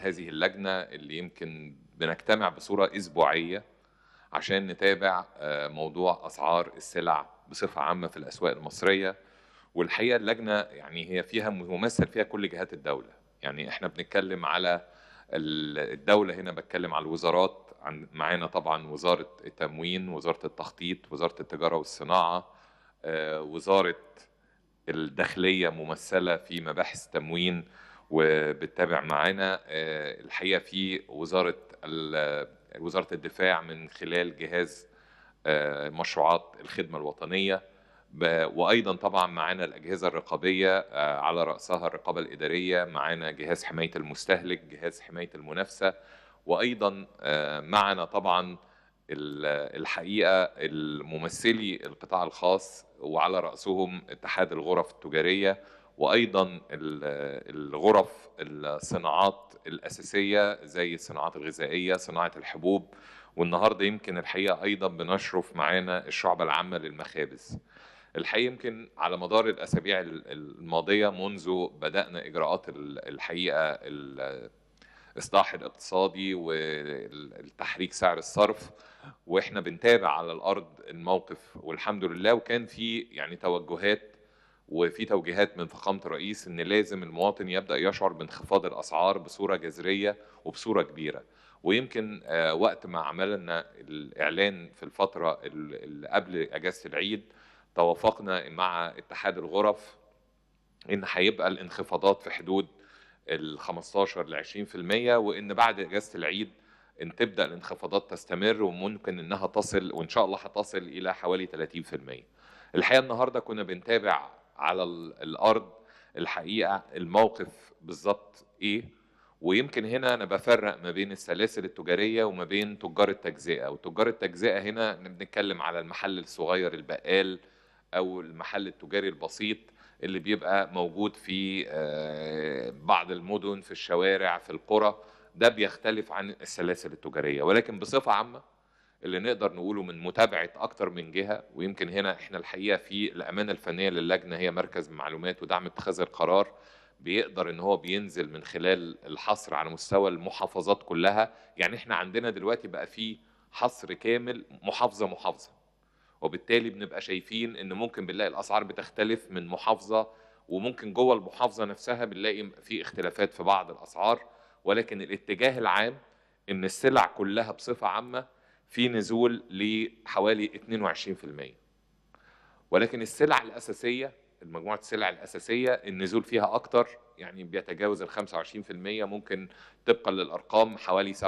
هذه اللجنه اللي يمكن بنجتمع بصوره اسبوعيه عشان نتابع آه، موضوع اسعار السلع بصفه عامه في الاسواق المصريه والحقيقه اللجنه يعني هي فيها ممثل فيها كل جهات الدوله يعني احنا بنتكلم على الدوله هنا بتكلم على الوزارات معانا طبعا وزاره التموين وزاره التخطيط وزاره التجاره والصناعه آه، وزاره الداخليه ممثله في مباحث تموين وبتتابع معانا آه، الحقيقه في وزاره وزاره الدفاع من خلال جهاز آه، مشروعات الخدمه الوطنيه وايضا طبعا معانا الاجهزه الرقابيه آه، على راسها الرقابه الاداريه معانا جهاز حمايه المستهلك جهاز حمايه المنافسه وايضا معنا طبعا الحقيقه الممثلي القطاع الخاص وعلى راسهم اتحاد الغرف التجاريه وايضا الغرف الصناعات الاساسيه زي الصناعات الغذائيه صناعه الحبوب والنهارده يمكن الحقيقه ايضا بنشرف معانا الشعبه العامه للمخابز الحقيقه يمكن على مدار الاسابيع الماضيه منذ بدانا اجراءات الحقيقه الاصلاح الاقتصادي والتحريك سعر الصرف واحنا بنتابع على الارض الموقف والحمد لله وكان في يعني توجهات وفي توجيهات من فخامه الرئيس ان لازم المواطن يبدا يشعر بانخفاض الاسعار بصوره جذريه وبصوره كبيره ويمكن آه، وقت ما عملنا الاعلان في الفتره اللي قبل اجازه العيد توافقنا مع اتحاد الغرف ان هيبقى الانخفاضات في حدود ال 15 ل 20% وان بعد اجازه العيد ان تبدا الانخفاضات تستمر وممكن انها تصل وان شاء الله هتصل الى حوالي 30%. الحقيقه النهارده كنا بنتابع على الارض الحقيقه الموقف بالظبط ايه ويمكن هنا انا بفرق ما بين السلاسل التجاريه وما بين تجار التجزئه وتجار التجزئه هنا بنتكلم على المحل الصغير البقال او المحل التجاري البسيط اللي بيبقى موجود في آه، بعض المدن في الشوارع في القرى ده بيختلف عن السلاسل التجاريه ولكن بصفه عامه اللي نقدر نقوله من متابعه اكتر من جهه ويمكن هنا احنا الحقيقه في الامانه الفنيه للجنه هي مركز معلومات ودعم اتخاذ القرار بيقدر ان هو بينزل من خلال الحصر على مستوى المحافظات كلها يعني احنا عندنا دلوقتي بقى في حصر كامل محافظه محافظه وبالتالي بنبقى شايفين ان ممكن بنلاقي الاسعار بتختلف من محافظه وممكن جوه المحافظه نفسها بنلاقي في اختلافات في بعض الاسعار ولكن الاتجاه العام ان السلع كلها بصفه عامه في نزول لحوالي 22% ولكن السلع الأساسية المجموعه السلع الأساسية النزول فيها أكتر يعني بيتجاوز ال 25% ممكن طبقا للأرقام حوالي 27%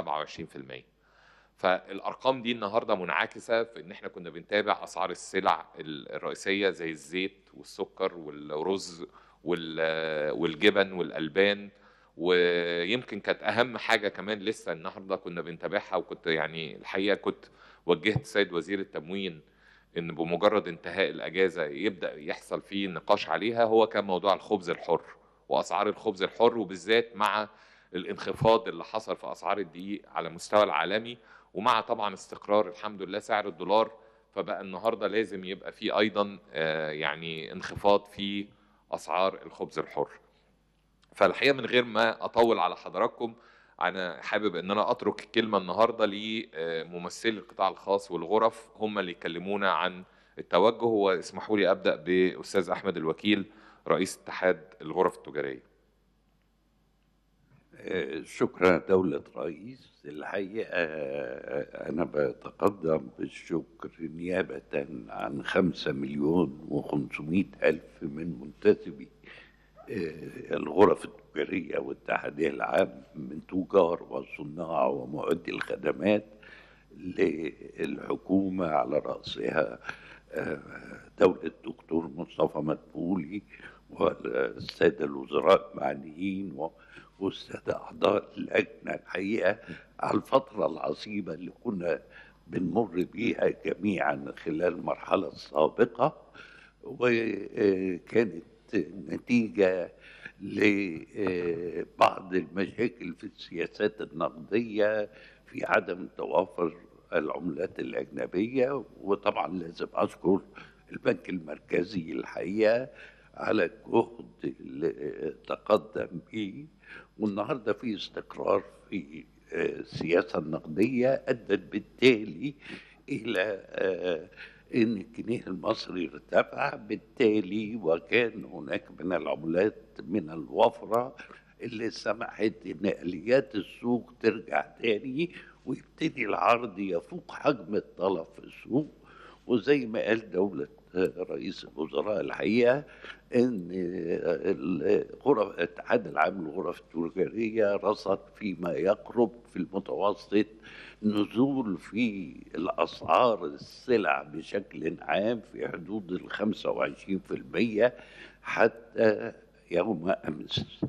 فالارقام دي النهارده منعكسه في ان احنا كنا بنتابع اسعار السلع الرئيسيه زي الزيت والسكر والرز والجبن والالبان ويمكن كانت اهم حاجه كمان لسه النهارده كنا بنتابعها وكنت يعني الحقيقه كنت وجهت سيد وزير التموين ان بمجرد انتهاء الاجازه يبدا يحصل فيه نقاش عليها هو كان موضوع الخبز الحر واسعار الخبز الحر وبالذات مع الانخفاض اللي حصل في اسعار الدقيق على مستوى العالمي ومع طبعا استقرار الحمد لله سعر الدولار فبقى النهارده لازم يبقى في ايضا آه، يعني انخفاض في اسعار الخبز الحر فالحقيقه من غير ما اطول على حضراتكم انا حابب ان انا اترك الكلمه النهارده لممثلي القطاع الخاص والغرف هم اللي يكلمونا عن التوجه واسمحوا لي ابدا باستاذ احمد الوكيل رئيس اتحاد الغرف التجاريه آه، شكرا دولة رئيس الحقيقة آه، أنا بتقدم بالشكر نيابة عن خمسة مليون وخمسمائة ألف من منتسبي آه، الغرف التجارية والتحدي العام من تجار وصناع ومعدي الخدمات للحكومة على رأسها آه، دولة الدكتور مصطفى مدبولي والسادة الوزراء المعنيين والسادة أعضاء اللجنة الحقيقة على الفترة العصيبة اللي كنا بنمر بيها جميعا خلال المرحلة السابقة وكانت نتيجة لبعض آه، المشاكل في السياسات النقدية في عدم توافر العملات الأجنبية وطبعا لازم أذكر البنك المركزي الحقيقة على الجهد اللي آه، تقدم به والنهارده في استقرار في السياسه آه، النقديه ادت بالتالي الى ان الجنيه المصري ارتفع بالتالي وكان هناك من العملات من الوفره اللي سمحت ان اليات السوق ترجع تاني ويبتدي العرض يفوق حجم الطلب في السوق وزي ما قال دولة رئيس الوزراء الحقيقة ان الغرف الاتحاد العام للغرف التجارية رصد فيما يقرب في المتوسط نزول في الأسعار السلع بشكل عام في حدود ال 25% حتى يوم أمس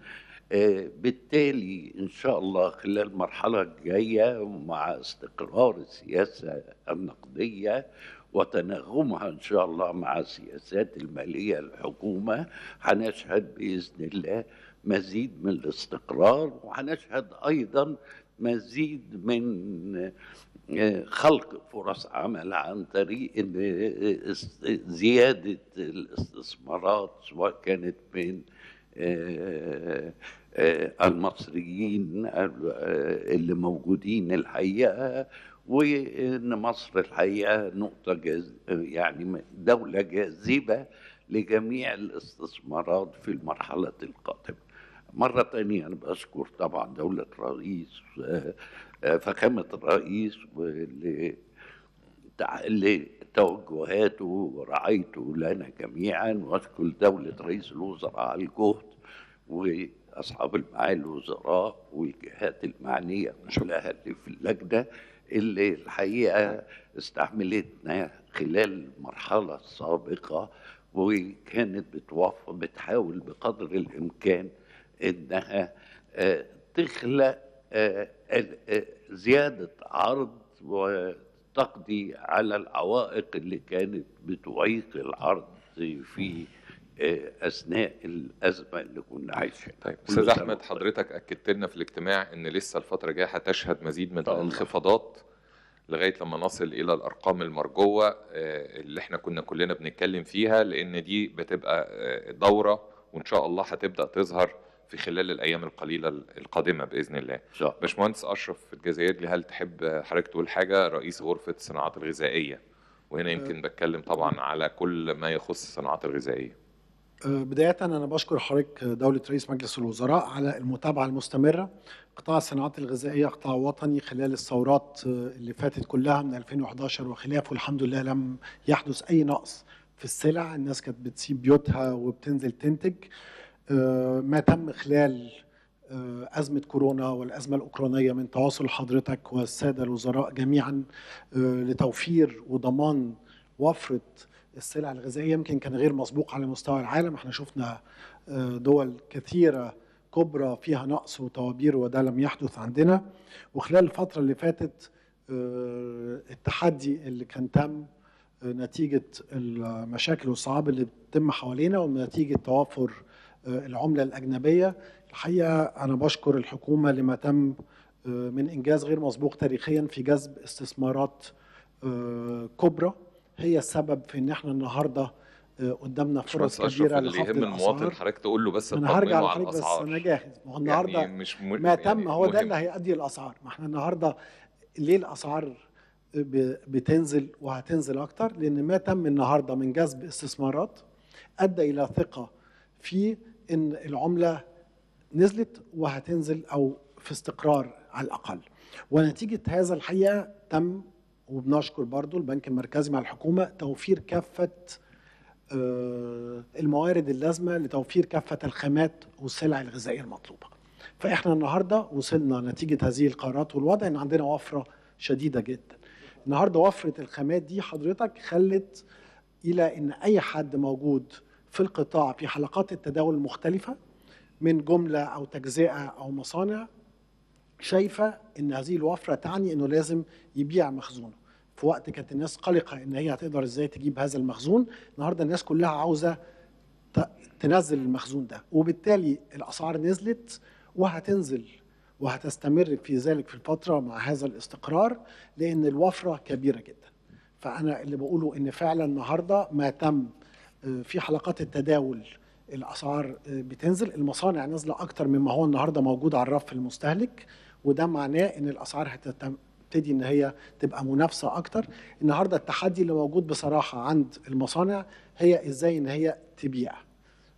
آه، بالتالي ان شاء الله خلال المرحله الجايه مع استقرار السياسه النقديه وتناغمها إن شاء الله مع السياسات المالية الحكومة هنشهد بإذن الله مزيد من الاستقرار وهنشهد أيضا مزيد من آه، خلق فرص عمل عن طريق آه، زيادة الاستثمارات سواء كانت من آه، المصريين اللي موجودين الحقيقة وان مصر الحقيقه نقطه جز... يعني دوله جاذبه لجميع الاستثمارات في المرحله القادمه. مرة تانية أنا بشكر طبعا دولة الرئيس آه، فخامة الرئيس لتوجهاته ورعايته لنا جميعا وأشكر دولة رئيس الوزراء على الجهد وأصحاب المعالي الوزراء والجهات المعنية كلها اللي في اللجنة اللي الحقيقه استحملتنا خلال المرحله السابقه وكانت بتوفر بتحاول بقدر الامكان انها آه، تخلق آه، آه، زياده عرض وتقضي على العوائق اللي كانت بتعيق العرض في اثناء الازمه اللي كنا عايشينها. طيب استاذ احمد حضرتك اكدت لنا في الاجتماع ان لسه الفتره الجايه هتشهد مزيد من الانخفاضات لغايه لما نصل الى الارقام المرجوه آه، اللي احنا كنا كلنا بنتكلم فيها لان دي بتبقى آه، دوره وان شاء الله هتبدا تظهر في خلال الايام القليله القادمه باذن الله. باشمهندس اشرف في الجزائر هل تحب حضرتك تقول حاجه رئيس غرفه الصناعات الغذائيه؟ وهنا آه. يمكن بتكلم طبعا على كل ما يخص الصناعات الغذائيه. بداية أنا بشكر حضرتك دولة رئيس مجلس الوزراء على المتابعة المستمرة قطاع الصناعات الغذائية قطاع وطني خلال الثورات اللي فاتت كلها من 2011 وخلافه الحمد لله لم يحدث أي نقص في السلع الناس كانت بتسيب بيوتها وبتنزل تنتج آه، ما تم خلال آه، أزمة كورونا والأزمة الأوكرانية من تواصل حضرتك والسادة الوزراء جميعا آه، لتوفير وضمان وفره السلع الغذائيه يمكن كان غير مسبوق على مستوى العالم احنا شفنا آه، دول كثيره كبرى فيها نقص وطوابير وده لم يحدث عندنا وخلال الفتره اللي فاتت آه، التحدي اللي كان تم آه، نتيجه المشاكل والصعاب اللي بتتم حوالينا ونتيجه توافر العمله الاجنبيه الحقيقه انا بشكر الحكومه لما تم من انجاز غير مسبوق تاريخيا في جذب استثمارات كبرى هي السبب في ان احنا النهارده آه، قدامنا فرص كبيره اللي يهم المواطن حضرتك تقول له بس انا هرجع على بس انا جاهز ما هو يعني النهارده يعني مش م... ما يعني تم يعني هو ده اللي هيؤدي الاسعار ما احنا النهارده ليه الاسعار آه، بتنزل وهتنزل اكتر لان ما تم النهارده من جذب استثمارات ادى الى ثقه في ان العمله نزلت وهتنزل او في استقرار على الاقل ونتيجه هذا الحقيقه تم وبنشكر برضو البنك المركزي مع الحكومة توفير كافة آه، الموارد اللازمة لتوفير كافة الخامات والسلع الغذائية المطلوبة فإحنا النهاردة وصلنا نتيجة هذه القرارات والوضع إن عندنا وفرة شديدة جدا النهاردة وفرة الخامات دي حضرتك خلت إلى إن أي حد موجود في القطاع في حلقات التداول المختلفة من جملة أو تجزئة أو مصانع شايفة إن هذه الوفرة تعني إنه لازم يبيع مخزونه في وقت كانت الناس قلقه ان هي هتقدر ازاي تجيب هذا المخزون النهارده الناس كلها عاوزه تنزل المخزون ده وبالتالي الاسعار نزلت وهتنزل وهتستمر في ذلك في الفتره مع هذا الاستقرار لان الوفره كبيره جدا فانا اللي بقوله ان فعلا النهارده ما تم آه، في حلقات التداول الاسعار آه، بتنزل المصانع نازله اكتر مما هو النهارده موجود على الرف المستهلك وده معناه ان الاسعار هتتم تبتدي ان هي تبقى منافسه اكتر النهارده التحدي اللي موجود بصراحه عند المصانع هي ازاي ان هي تبيع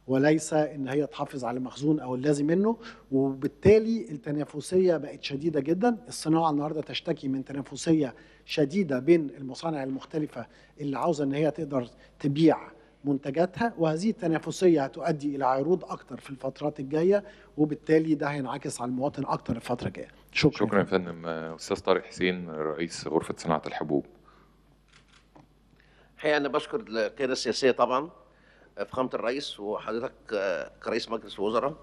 وليس ان هي تحافظ على المخزون او اللازم منه وبالتالي التنافسيه بقت شديده جدا الصناعه النهارده تشتكي من تنافسيه شديده بين المصانع المختلفه اللي عاوزه ان هي تقدر تبيع منتجاتها وهذه التنافسيه هتؤدي الى عروض اكتر في الفترات الجايه وبالتالي ده هينعكس على المواطن اكتر الفتره الجايه شكرا شكرا يا فندم استاذ طارق حسين رئيس غرفه صناعه الحبوب الحقيقه انا بشكر القياده السياسيه طبعا فخامه الرئيس وحضرتك كرئيس آه، مجلس الوزراء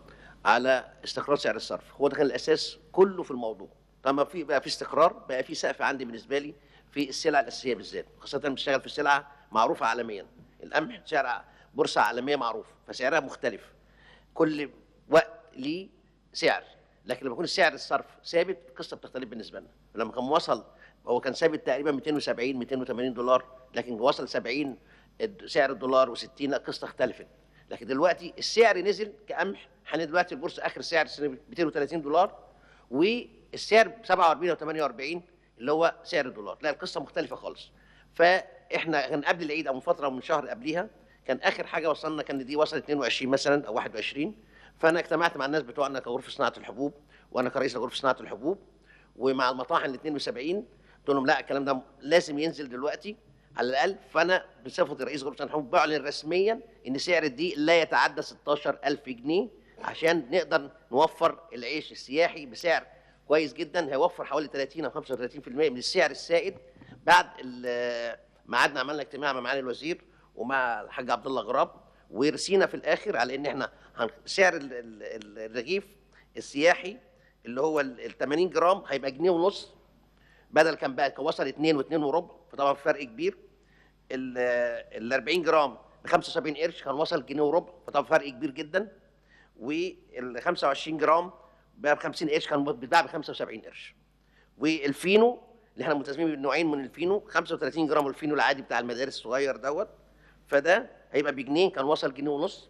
على استقرار سعر الصرف هو ده كان الاساس كله في الموضوع طب في بقى في استقرار بقى في سقف عندي بالنسبه لي في السلع الاساسيه بالذات خاصه بشتغل في السلعه معروفه عالميا القمح سعر بورصه عالميه معروف فسعرها مختلف كل وقت ليه سعر لكن لما يكون سعر الصرف ثابت القصه بتختلف بالنسبه لنا لما كان وصل هو كان ثابت تقريبا 270 280 دولار لكن وصل 70 سعر الدولار و60 القصه اختلفت لكن دلوقتي السعر نزل كقمح حاليا دلوقتي البورصه اخر سعر السنه 230 دولار والسعر 47 و48 اللي هو سعر الدولار لا القصه مختلفه خالص ف احنا كان قبل العيد او من فتره او من شهر قبليها كان اخر حاجه وصلنا كان دي وصلت 22 مثلا او 21 فانا اجتمعت مع الناس بتوعنا كغرفه صناعه الحبوب وانا كرئيس لغرفه صناعه الحبوب ومع المطاحن ال 72 قلت لهم لا الكلام ده لازم ينزل دلوقتي على الاقل فانا بصفتي رئيس غرفه صناعه الحبوب بعلن رسميا ان سعر الدقيق لا يتعدى 16000 جنيه عشان نقدر نوفر العيش السياحي بسعر كويس جدا هيوفر حوالي 30 او 35% من السعر السائد بعد ميعادنا عملنا اجتماع مع معالي الوزير ومع الحاج عبد الله غراب ورسينا في الاخر على ان احنا سعر الرغيف السياحي اللي هو ال 80 جرام هيبقى جنيه ونص بدل كان بقى وصل 2 و2 وربع فطبعا فرق كبير ال 40 جرام ب 75 قرش كان وصل جنيه وربع فطبعا فرق كبير جدا وال 25 جرام بقى ب 50 قرش كان بيتباع ب 75 قرش والفينو اللي احنا ملتزمين بنوعين من الفينو 35 جرام الفينو العادي بتاع المدارس الصغير دوت فده هيبقى بجنيه كان وصل جنيه ونص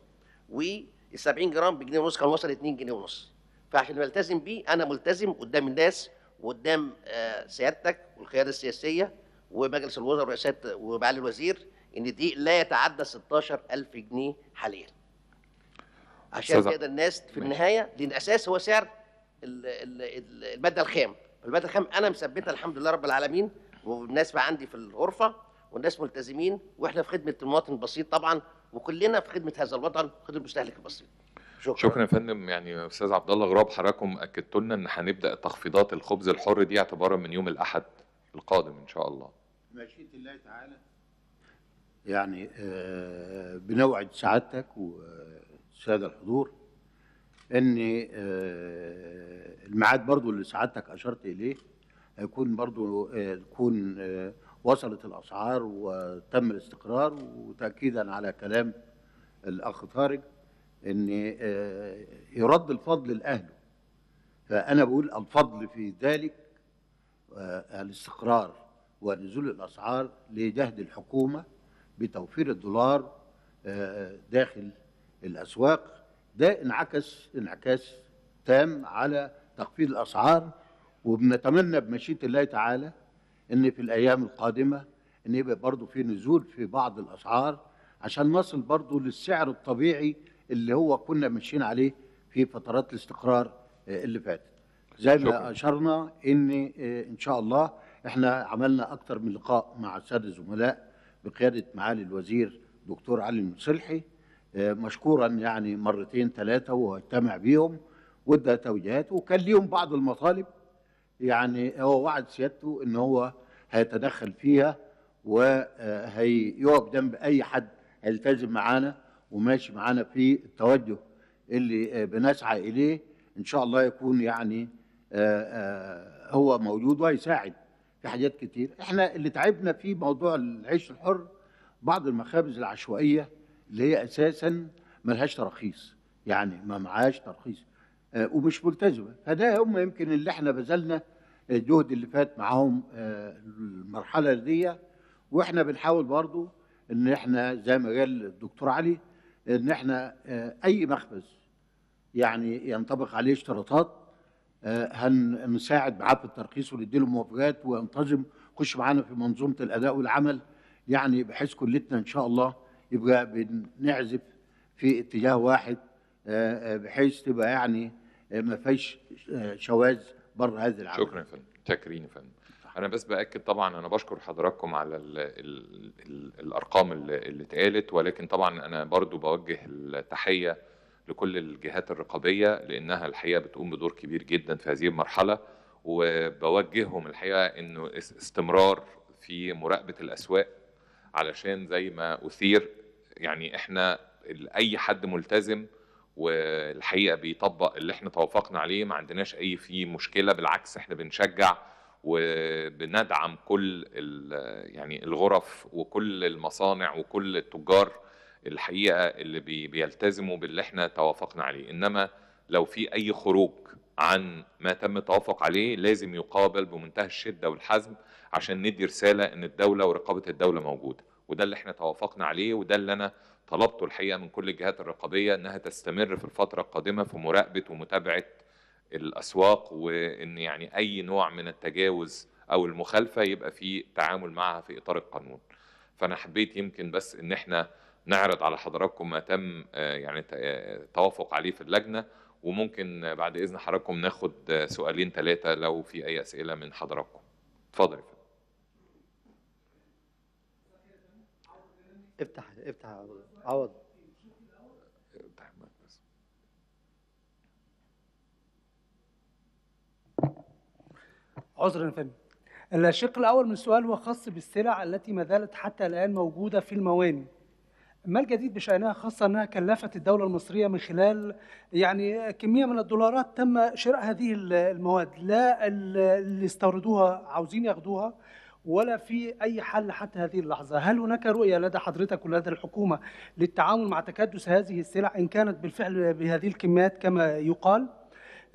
وال 70 جرام بجنيه ونص كان وصل 2 جنيه ونص فعشان ملتزم بيه انا ملتزم قدام الناس وقدام آه، سيادتك والقياده السياسيه ومجلس الوزراء ورئاسات ومعالي الوزير ان دي لا يتعدى 16000 جنيه حاليا عشان كده الناس في النهايه لان الاساس هو سعر الماده الخام والماده الخام انا مثبتها الحمد لله رب العالمين بقى عندي في الغرفه والناس ملتزمين واحنا في خدمه المواطن البسيط طبعا وكلنا في خدمه هذا الوطن خدمه المستهلك البسيط شكرا شكرا يا فندم يعني استاذ عبد الله غراب حضراتكم اكدتوا لنا ان هنبدا تخفيضات الخبز الحر دي اعتبارا من يوم الاحد القادم ان شاء الله مشيئه الله تعالى يعني آه، بنوعد سعادتك والساده الحضور ان آه، الميعاد برضو اللي سعادتك اشرت اليه هيكون برضو آه، تكون آه، وصلت الاسعار وتم الاستقرار وتاكيدا على كلام الاخ طارق ان يرد الفضل لاهله فانا بقول الفضل في ذلك الاستقرار ونزول الاسعار لجهد الحكومه بتوفير الدولار داخل الاسواق ده انعكس انعكاس تام على تخفيض الاسعار وبنتمنى بمشيئه الله تعالى ان في الايام القادمه ان يبقى برضه في نزول في بعض الاسعار عشان نصل برضه للسعر الطبيعي اللي هو كنا ماشيين عليه في فترات الاستقرار آه، اللي فاتت زي ما اشرنا ان آه، ان شاء الله احنا عملنا اكثر من لقاء مع الساده الزملاء بقياده معالي الوزير دكتور علي المصلحي مشكورا يعني مرتين ثلاثة واجتمع بيهم وادى توجيهات وكان ليهم بعض المطالب يعني هو وعد سيادته ان هو هيتدخل فيها وهيقف جنب اي حد هيلتزم معانا وماشي معانا في التوجه اللي بنسعى اليه ان شاء الله يكون يعني آه، آه، هو موجود وهيساعد في حاجات كتير احنا اللي تعبنا في موضوع العيش الحر بعض المخابز العشوائيه اللي هي اساسا لهاش تراخيص يعني ما معهاش ترخيص آه، ومش ملتزمه فده هم يمكن اللي احنا بذلنا الجهد اللي فات معاهم آه، المرحله دي واحنا بنحاول برضو ان احنا زي ما قال الدكتور علي ان احنا آه، اي مخبز يعني ينطبق عليه اشتراطات هنساعد معاه في الترخيص ونديله موافقات وينتظم خش معانا في منظومه الاداء والعمل يعني بحيث كلتنا ان شاء الله يبقى بنعزف في اتجاه واحد آه، آه، بحيث تبقى يعني آه، ما فيش شواذ بره هذا العمل شكرا يا فندم شاكرين يا فندم انا بس باكد طبعا انا بشكر حضراتكم على الـ الـ ال الارقام اللي اتقالت ولكن طبعا انا برضو بوجه التحيه لكل الجهات الرقابيه لانها الحقيقه بتقوم بدور كبير جدا في هذه المرحله وبوجههم الحقيقه انه استمرار في مراقبه الاسواق علشان زي ما اثير يعني احنا اي حد ملتزم والحقيقه بيطبق اللي احنا توافقنا عليه ما عندناش اي في مشكله بالعكس احنا بنشجع وبندعم كل يعني الغرف وكل المصانع وكل التجار الحقيقه اللي بيلتزموا باللي احنا توافقنا عليه انما لو في اي خروج عن ما تم التوافق عليه لازم يقابل بمنتهى الشده والحزم عشان ندي رساله ان الدوله ورقابه الدوله موجوده وده اللي احنا توافقنا عليه وده اللي انا طلبته الحقيقه من كل الجهات الرقابيه انها تستمر في الفتره القادمه في مراقبه ومتابعه الاسواق وان يعني اي نوع من التجاوز او المخالفه يبقى في تعامل معها في اطار القانون. فانا حبيت يمكن بس ان احنا نعرض على حضراتكم ما تم آه، يعني آه، توافق عليه في اللجنه وممكن بعد اذن حضراتكم ناخد آه، سؤالين ثلاثه لو في اي اسئله من حضراتكم. اتفضل يا افتح افتح عوض افتح بس عذرا يا فندم الشق الاول من السؤال هو خاص بالسلع التي ما زالت حتى الان موجوده في المواني ما الجديد بشأنها خاصة أنها كلفت الدولة المصرية من خلال يعني كمية من الدولارات تم شراء هذه المواد لا اللي استوردوها عاوزين ياخدوها ولا في اي حل حتى هذه اللحظه هل هناك رؤيه لدى حضرتك ولدى الحكومه للتعامل مع تكدس هذه السلع ان كانت بالفعل بهذه الكميات كما يقال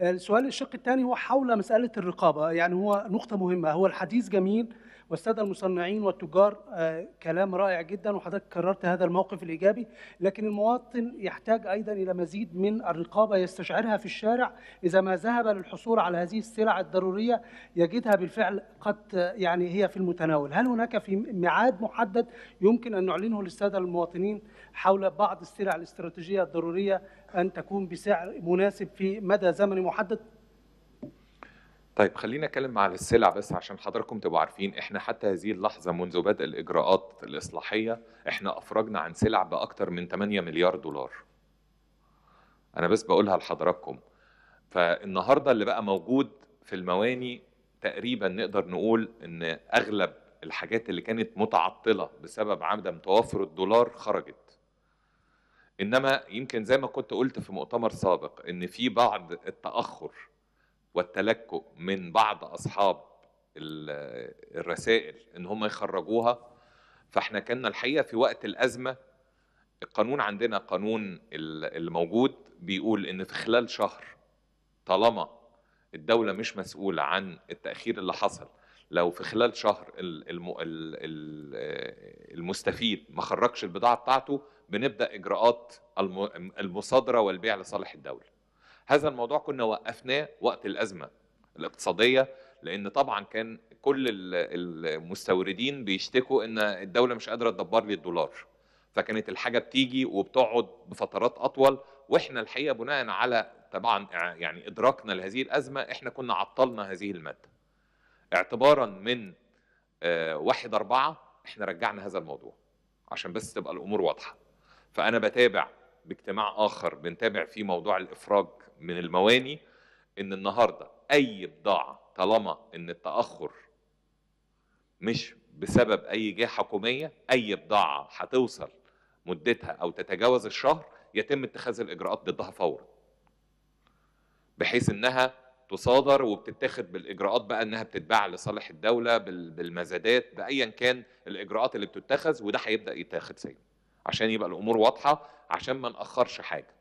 آه، السؤال الشق الثاني هو حول مساله الرقابه يعني هو نقطه مهمه هو الحديث جميل والساده المصنعين والتجار آه، كلام رائع جدا وحضرتك كررت هذا الموقف الايجابي لكن المواطن يحتاج ايضا الى مزيد من الرقابه يستشعرها في الشارع اذا ما ذهب للحصول على هذه السلع الضروريه يجدها بالفعل قد يعني هي في المتناول هل هناك في ميعاد محدد يمكن ان نعلنه للساده المواطنين حول بعض السلع الاستراتيجيه الضروريه ان تكون بسعر مناسب في مدى زمني محدد طيب خلينا اتكلم عن السلع بس عشان حضراتكم تبقوا عارفين احنا حتى هذه اللحظه منذ بدء الاجراءات الاصلاحيه احنا افرجنا عن سلع باكثر من 8 مليار دولار. انا بس بقولها لحضراتكم. فالنهارده اللي بقى موجود في المواني تقريبا نقدر نقول ان اغلب الحاجات اللي كانت متعطله بسبب عدم توافر الدولار خرجت. انما يمكن زي ما كنت قلت في مؤتمر سابق ان في بعض التاخر والتلكؤ من بعض اصحاب الرسائل ان هم يخرجوها فاحنا كنا الحقيقه في وقت الازمه القانون عندنا قانون الموجود بيقول ان في خلال شهر طالما الدوله مش مسؤوله عن التاخير اللي حصل لو في خلال شهر المستفيد ما خرجش البضاعه بتاعته بنبدا اجراءات المصادره والبيع لصالح الدوله هذا الموضوع كنا وقفناه وقت الازمه الاقتصاديه لان طبعا كان كل المستوردين بيشتكوا ان الدوله مش قادره تدبر لي الدولار فكانت الحاجه بتيجي وبتقعد بفترات اطول واحنا الحقيقه بناء على طبعا يعني ادراكنا لهذه الازمه احنا كنا عطلنا هذه الماده اعتبارا من آه، واحد أربعة احنا رجعنا هذا الموضوع عشان بس تبقى الامور واضحه فانا بتابع باجتماع اخر بنتابع فيه موضوع الافراج من المواني ان النهارده اي بضاعه طالما ان التاخر مش بسبب اي جهه حكوميه اي بضاعه هتوصل مدتها او تتجاوز الشهر يتم اتخاذ الاجراءات ضدها فورا بحيث انها تصادر وبتتخذ بالاجراءات بقى انها بتتباع لصالح الدوله بالمزادات بايا كان الاجراءات اللي بتتخذ وده هيبدا يتاخد سيد عشان يبقى الامور واضحه عشان ما ناخرش حاجه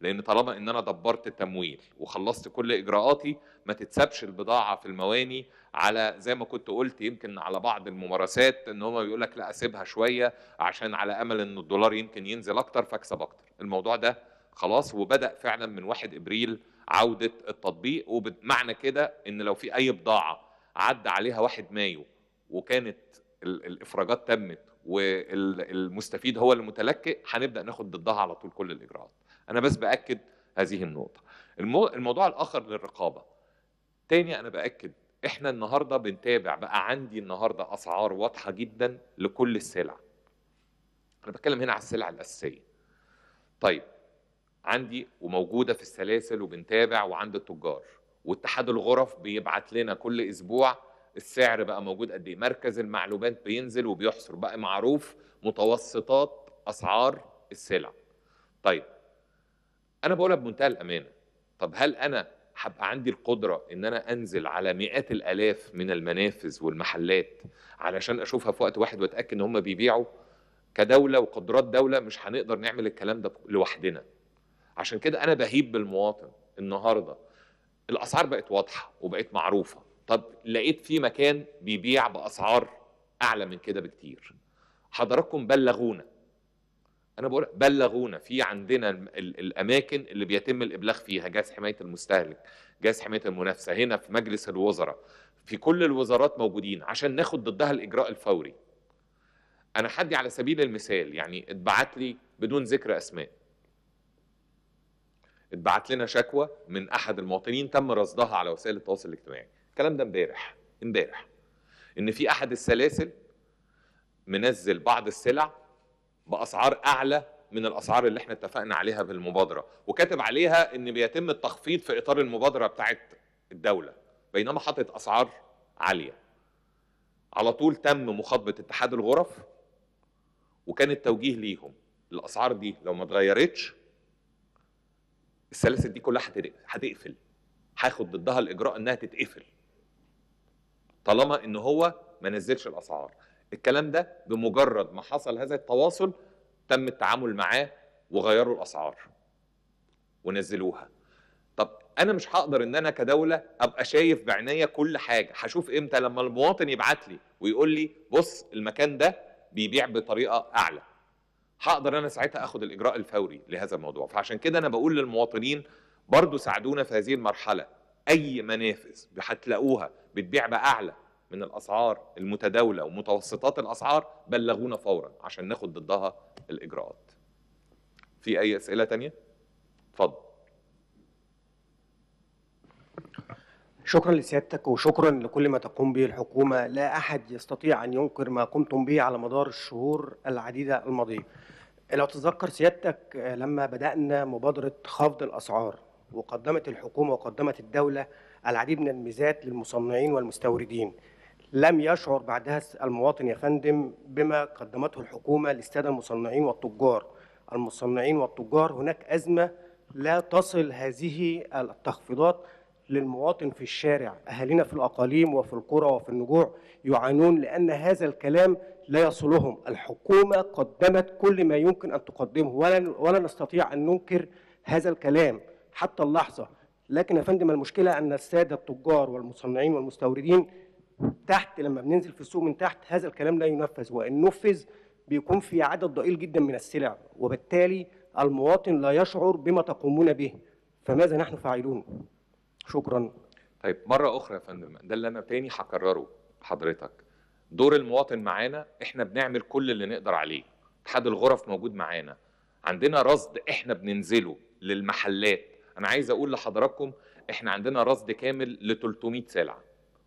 لان طالما ان انا دبرت التمويل وخلصت كل اجراءاتي ما تتسابش البضاعه في المواني على زي ما كنت قلت يمكن على بعض الممارسات ان هم بيقول لك لا اسيبها شويه عشان على امل ان الدولار يمكن ينزل اكتر فاكسب اكتر الموضوع ده خلاص وبدا فعلا من 1 ابريل عوده التطبيق ومعنى كده ان لو في اي بضاعه عدى عليها 1 مايو وكانت الافراجات تمت والمستفيد هو المتلكئ هنبدا ناخد ضدها على طول كل الاجراءات انا بس باكد هذه النقطه المو... الموضوع الاخر للرقابه تاني انا باكد احنا النهارده بنتابع بقى عندي النهارده اسعار واضحه جدا لكل السلع انا بتكلم هنا على السلع الاساسيه طيب عندي وموجوده في السلاسل وبنتابع وعند التجار واتحاد الغرف بيبعت لنا كل اسبوع السعر بقى موجود قد ايه مركز المعلومات بينزل وبيحصر بقى معروف متوسطات اسعار السلع طيب انا بقولها بمنتهى الامانه طب هل انا هبقى عندي القدره ان انا انزل على مئات الالاف من المنافذ والمحلات علشان اشوفها في وقت واحد واتاكد ان هم بيبيعوا كدوله وقدرات دوله مش هنقدر نعمل الكلام ده لوحدنا عشان كده انا بهيب بالمواطن النهارده الاسعار بقت واضحه وبقت معروفه طب لقيت في مكان بيبيع باسعار اعلى من كده بكتير حضراتكم بلغونا انا بقول بلغونا في عندنا الاماكن اللي بيتم الابلاغ فيها جهاز حمايه المستهلك جهاز حمايه المنافسه هنا في مجلس الوزراء في كل الوزارات موجودين عشان ناخد ضدها الاجراء الفوري انا حدي على سبيل المثال يعني اتبعت لي بدون ذكر اسماء اتبعت لنا شكوى من احد المواطنين تم رصدها على وسائل التواصل الاجتماعي الكلام ده امبارح امبارح ان في احد السلاسل منزل بعض السلع باسعار اعلى من الاسعار اللي احنا اتفقنا عليها بالمبادره وكاتب عليها ان بيتم التخفيض في اطار المبادره بتاعت الدوله بينما حاطط اسعار عاليه على طول تم مخاطبه اتحاد الغرف وكان التوجيه ليهم الاسعار دي لو ما اتغيرتش السلاسل دي كلها هتقفل هاخد ضدها الاجراء انها تتقفل طالما ان هو ما نزلش الاسعار الكلام ده بمجرد ما حصل هذا التواصل تم التعامل معاه وغيروا الاسعار ونزلوها طب انا مش هقدر ان انا كدوله ابقى شايف بعينيا كل حاجه هشوف امتى لما المواطن يبعت لي ويقول لي بص المكان ده بيبيع بطريقه اعلى هقدر انا ساعتها اخد الاجراء الفوري لهذا الموضوع فعشان كده انا بقول للمواطنين برضو ساعدونا في هذه المرحله اي منافذ هتلاقوها بتبيع باعلى من الاسعار المتداوله ومتوسطات الاسعار بلغونا فورا عشان ناخد ضدها الاجراءات. في اي اسئله ثانيه؟ اتفضل. شكرا لسيادتك وشكرا لكل ما تقوم به الحكومه، لا احد يستطيع ان ينكر ما قمتم به على مدار الشهور العديده الماضيه. لو تتذكر سيادتك لما بدانا مبادره خفض الاسعار وقدمت الحكومه وقدمت الدوله العديد من الميزات للمصنعين والمستوردين لم يشعر بعدها المواطن يا فندم بما قدمته الحكومه للساده المصنعين والتجار المصنعين والتجار هناك ازمه لا تصل هذه التخفيضات للمواطن في الشارع اهالينا في الاقاليم وفي القرى وفي النجوع يعانون لان هذا الكلام لا يصلهم الحكومه قدمت كل ما يمكن ان تقدمه ولا ولا نستطيع ان ننكر هذا الكلام حتى اللحظه لكن يا فندم المشكله ان الساده التجار والمصنعين والمستوردين تحت لما بننزل في السوق من تحت هذا الكلام لا ينفذ وان نفذ بيكون في عدد ضئيل جدا من السلع وبالتالي المواطن لا يشعر بما تقومون به فماذا نحن فاعلون شكرا طيب مره اخرى يا فندم ده اللي انا تاني هكرره حضرتك دور المواطن معانا احنا بنعمل كل اللي نقدر عليه اتحاد الغرف موجود معانا عندنا رصد احنا بننزله للمحلات انا عايز اقول لحضراتكم احنا عندنا رصد كامل ل 300 سلعه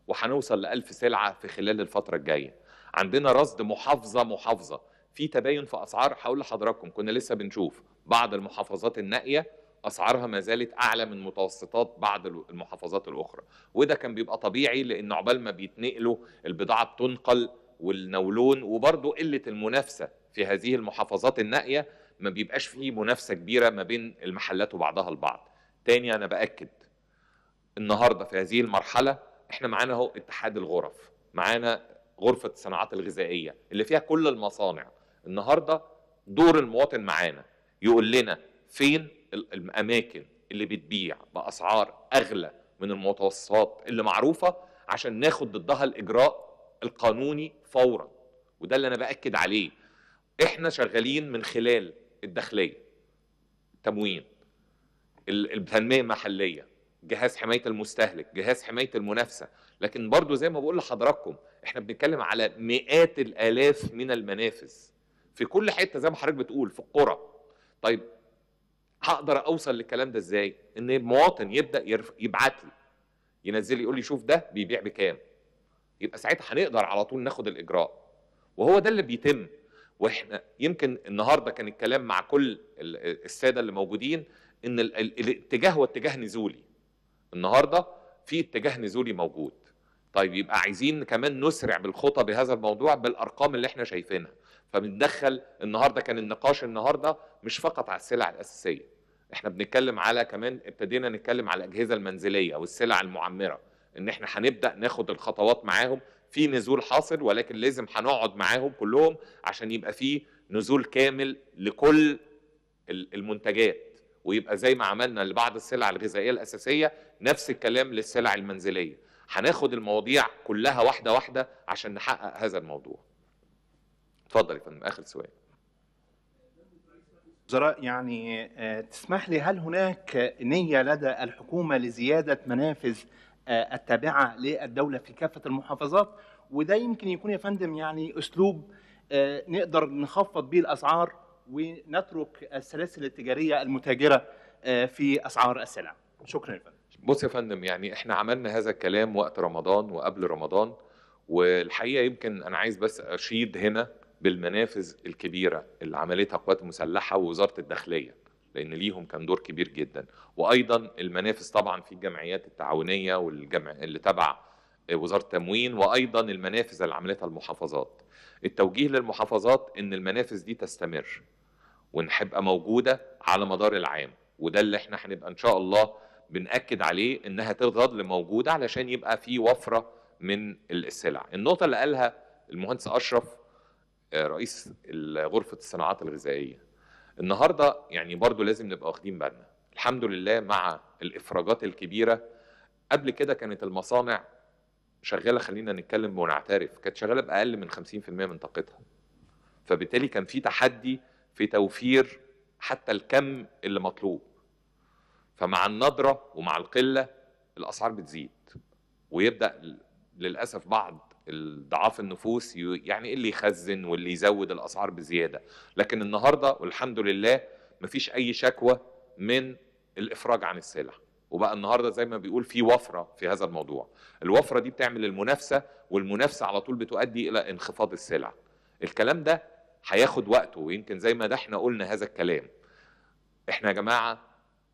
وهنوصل ل 1000 سلعه في خلال الفتره الجايه عندنا رصد محافظه محافظه في تباين في اسعار هقول لحضراتكم كنا لسه بنشوف بعض المحافظات النائيه اسعارها ما زالت اعلى من متوسطات بعض المحافظات الاخرى وده كان بيبقى طبيعي لان عقبال ما بيتنقلوا البضاعه بتنقل والنولون وبرضه قله المنافسه في هذه المحافظات النائيه ما بيبقاش فيه منافسه كبيره ما بين المحلات وبعضها البعض تاني انا باكد النهارده في هذه المرحله احنا معانا اهو اتحاد الغرف معانا غرفه الصناعات الغذائيه اللي فيها كل المصانع النهارده دور المواطن معانا يقول لنا فين الاماكن اللي بتبيع باسعار اغلى من المتوسطات اللي معروفه عشان ناخد ضدها الاجراء القانوني فورا وده اللي انا باكد عليه احنا شغالين من خلال الداخليه التموين التنميه المحليه جهاز حمايه المستهلك جهاز حمايه المنافسه لكن برضو زي ما بقول لحضراتكم احنا بنتكلم على مئات الالاف من المنافذ في كل حته زي ما حضرتك بتقول في القرى طيب هقدر اوصل للكلام ده ازاي ان المواطن يبدا يبعت لي ينزل يقول لي شوف ده بيبيع بكام يبقى ساعتها هنقدر على طول ناخد الاجراء وهو ده اللي بيتم واحنا يمكن النهارده كان الكلام مع كل الساده اللي موجودين ان الاتجاه هو اتجاه نزولي النهارده في اتجاه نزولي موجود طيب يبقى عايزين كمان نسرع بالخطى بهذا الموضوع بالارقام اللي احنا شايفينها فبندخل النهارده كان النقاش النهارده مش فقط على السلع الاساسيه احنا بنتكلم على كمان ابتدينا نتكلم على الاجهزه المنزليه والسلع المعمره ان احنا هنبدا ناخد الخطوات معاهم في نزول حاصل ولكن لازم هنقعد معاهم كلهم عشان يبقى في نزول كامل لكل المنتجات ويبقى زي ما عملنا لبعض السلع الغذائيه الاساسيه نفس الكلام للسلع المنزليه هناخد المواضيع كلها واحده واحده عشان نحقق هذا الموضوع اتفضل يا فندم اخر سؤال وزراء يعني آه، تسمح لي هل هناك نية لدى الحكومة لزيادة منافذ آه، التابعة للدولة في كافة المحافظات وده يمكن يكون يا فندم يعني أسلوب آه، نقدر نخفض بيه الأسعار ونترك السلاسل التجاريه المتاجره آه، في اسعار السلع شكرا لفندم بص يا فندم يعني احنا عملنا هذا الكلام وقت رمضان وقبل رمضان والحقيقه يمكن انا عايز بس اشيد هنا بالمنافذ الكبيره اللي عملتها القوات المسلحه ووزاره الداخليه لان ليهم كان دور كبير جدا وايضا المنافذ طبعا في الجمعيات التعاونيه والجمع اللي تبع آه، وزاره التموين وايضا المنافذ اللي عملتها المحافظات التوجيه للمحافظات ان المنافذ دي تستمر وهتبقى موجوده على مدار العام وده اللي احنا هنبقى ان شاء الله بناكد عليه انها تظل موجوده علشان يبقى في وفره من السلع النقطه اللي قالها المهندس اشرف آه، رئيس غرفه الصناعات الغذائيه النهارده يعني برضو لازم نبقى واخدين بالنا الحمد لله مع الافراجات الكبيره قبل كده كانت المصانع شغاله خلينا نتكلم ونعترف كانت شغاله باقل من 50% من طاقتها فبالتالي كان في تحدي في توفير حتى الكم اللي مطلوب فمع الندرة ومع القلة الأسعار بتزيد ويبدأ للأسف بعض ضعاف النفوس يعني اللي يخزن واللي يزود الأسعار بزيادة لكن النهاردة والحمد لله مفيش أي شكوى من الإفراج عن السلع وبقى النهارده زي ما بيقول في وفره في هذا الموضوع الوفره دي بتعمل المنافسه والمنافسه على طول بتؤدي الى انخفاض السلع الكلام ده هياخد وقته ويمكن زي ما ده احنا قلنا هذا الكلام احنا يا جماعه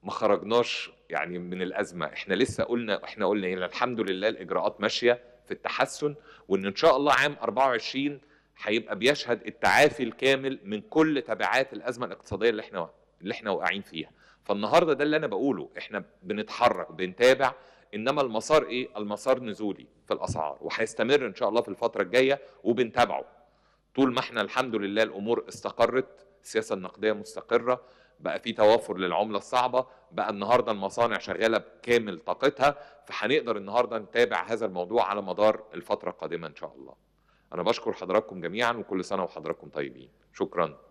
ما خرجناش يعني من الازمه احنا لسه قلنا احنا قلنا يعني الحمد لله الاجراءات ماشيه في التحسن وان ان شاء الله عام 24 هيبقى بيشهد التعافي الكامل من كل تبعات الازمه الاقتصاديه اللي احنا اللي احنا واقعين فيها فالنهارده ده اللي انا بقوله احنا بنتحرك بنتابع انما المسار ايه المسار نزولي في الاسعار وهيستمر ان شاء الله في الفتره الجايه وبنتابعه طول ما احنا الحمد لله الامور استقرت السياسه النقديه مستقره بقى في توافر للعمله الصعبه بقى النهارده المصانع شغاله بكامل طاقتها فهنقدر النهارده نتابع هذا الموضوع على مدار الفتره القادمه ان شاء الله انا بشكر حضراتكم جميعا وكل سنه وحضراتكم طيبين شكرا